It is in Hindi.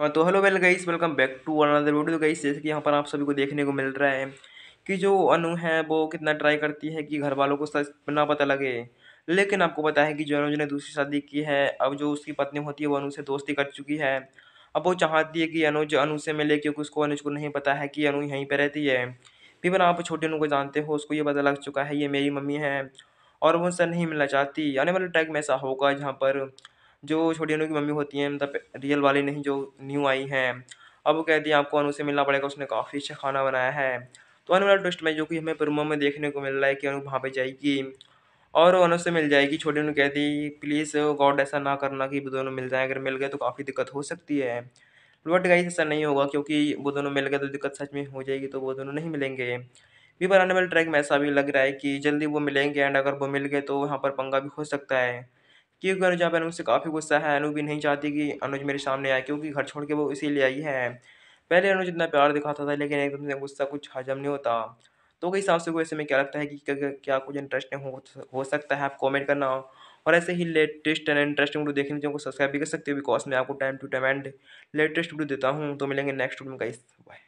हाँ तो hello well guys welcome back to another video guys जैसे कि यहाँ पर आप सभी को देखने को मिल रहा है कि जो अनु है वो कितना ट्राई करती है कि घर वालों को सच ना पता लगे लेकिन आपको पता है कि जो अनुज ने दूसरी शादी की है अब जो उसकी पत्नी होती है वो अनु से दोस्ती कर चुकी है अब वो चाहती है कि अनुज अनु से मिले क्योंकि उसको अनुज को नहीं पता है कि अनु यहीं पर रहती है फिर आप छोटे अनु को जानते हो उसको ये पता लग चुका है ये मेरी मम्मी है और वो उनसे नहीं मिलना चाहती आने वाले ट्रैक में ऐसा होगा जहाँ पर जो छोटी अनु की मम्मी होती हैं मतलब रियल वाली नहीं जो न्यू आई हैं अब वो कहती हैं आपको अनु से मिलना पड़ेगा उसने काफ़ी अच्छा खाना बनाया है तो आने वाला ट्विस्ट में जो कि हमें प्रोमो में देखने को मिल रहा है कि अनु वहाँ पर जाएगी और अनु से मिल जाएगी छोटी अनु कहती प्लीज़ गॉड ऐसा ना करना कि वो दोनों मिल जाए अगर मिल गए तो काफ़ी दिक्कत हो सकती है बट गाइस ऐसा नहीं होगा क्योंकि वो दोनों मिल गए तो दिक्कत सच में हो जाएगी तो वो दोनों नहीं मिलेंगे भी पर आने वाले ट्रैक में ऐसा भी लग रहा है कि जल्दी वो मिलेंगे एंड अगर वो मिल गए तो वहाँ पर पंगा भी हो सकता है क्योंकि अनुज यहाँ पर अनुज से काफ़ी गुस्सा है अनु भी नहीं चाहती कि अनुज मेरे सामने आए क्योंकि घर छोड़ के वो इसीलिए आई है पहले अनुज इतना प्यार दिखाता था लेकिन एकदम से गुस्सा कुछ हजम नहीं होता तो कई से को ऐसे में क्या लगता है कि क्या कुछ इंटरेस्टिंग हो, हो सकता है आप कमेंट करना और ऐसे ही लेटेस्ट एंड इंटरेस्टिंग वीडियो देखने चैनल को सब्सक्राइब भी कर सकते हो बिकॉज मैं आपको time to time and latest video देता हूँ तो मिलेंगे नेक्स्ट वीडियो में कई बाय